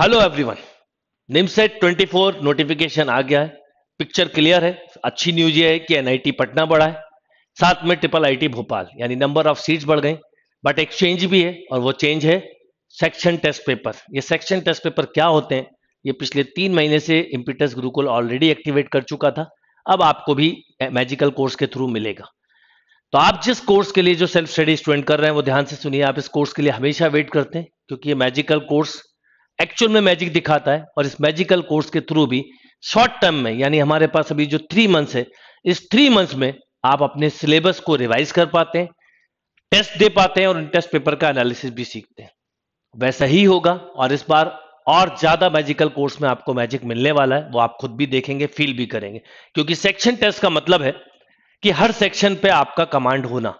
hello everyone NIMCET 24 notification आ गया है पिक्चर क्लियर है अच्छी न्यूज ये है कि एनआईटी पटना बढ़ा है साथ में ट्रिपल आईटी भोपाल यानी नंबर ऑफ सीट्स बढ़ गए बट एक चेंज भी है और वो चेंज है सेक्शन टेस्ट पेपर ये सेक्शन टेस्ट पेपर क्या होते हैं ये पिछले तीन महीने से इम्पिटस गुरुकुल ऑलरेडी एक्टिवेट कर चुका था अब आपको भी मैजिकल कोर्स के थ्रू मिलेगा तो आप जिस कोर्स के लिए जो सेल्फ स्टडी स्टूडेंट कर रहे हैं वो ध्यान से सुनिए आप इस कोर्स के लिए हमेशा वेट करते हैं क्योंकि ये मैजिकल कोर्स एक्चुअल में मैजिक दिखाता है और इस मैजिकल कोर्स के थ्रू भी शॉर्ट टर्म में यानी हमारे पास अभी जो थ्री मंथ्स है इस थ्री मंथ्स में आप अपने सिलेबस को रिवाइज कर पाते हैं टेस्ट दे पाते हैं और टेस्ट पेपर का एनालिसिस भी सीखते हैं वैसा ही होगा और इस बार और ज्यादा मैजिकल कोर्स में आपको मैजिक मिलने वाला है वो आप खुद भी देखेंगे फील भी करेंगे क्योंकि सेक्शन टेस्ट का मतलब है कि हर सेक्शन पे आपका कमांड होना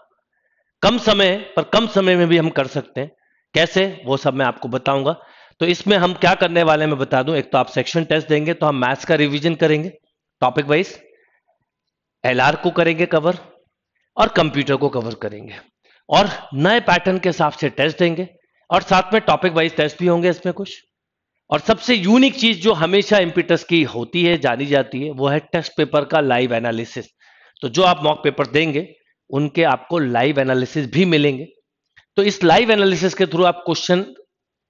कम समय पर कम समय में भी हम कर सकते हैं कैसे वो सब मैं आपको बताऊंगा तो इसमें हम क्या करने वाले हैं मैं बता दूं एक तो आप सेक्शन टेस्ट देंगे तो हम मैथ्स का रिवीजन करेंगे टॉपिक वाइज एलआर को करेंगे कवर और कंप्यूटर को कवर करेंगे और नए पैटर्न के हिसाब से टेस्ट देंगे और साथ में टॉपिक वाइज टेस्ट भी होंगे इसमें कुछ और सबसे यूनिक चीज जो हमेशा इम्पिटस की होती है जानी जाती है वो है टेस्ट पेपर का लाइव एनालिसिस तो जो आप मॉक पेपर देंगे उनके आपको लाइव एनालिसिस भी मिलेंगे तो इस लाइव एनालिसिस के थ्रू आप क्वेश्चन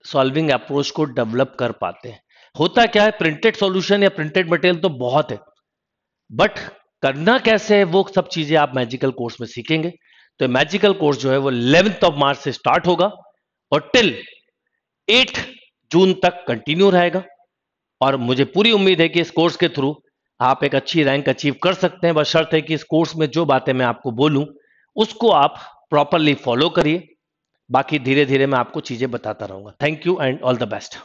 सॉल्विंग अप्रोच को डेवलप कर पाते हैं होता क्या है प्रिंटेड सॉल्यूशन या प्रिंटेड मटेरियल तो बहुत है बट करना कैसे है वो सब चीजें आप मैजिकल कोर्स में सीखेंगे तो मैजिकल कोर्स जो है वो इलेवेंथ ऑफ मार्च से स्टार्ट होगा और टिल एट जून तक कंटिन्यू रहेगा और मुझे पूरी उम्मीद है कि इस कोर्स के थ्रू आप एक अच्छी रैंक अचीव कर सकते हैं बस शर्त है कि इस कोर्स में जो बातें मैं आपको बोलूं उसको आप प्रॉपरली फॉलो करिए बाकी धीरे धीरे मैं आपको चीजें बताता रहूंगा thank you and all the best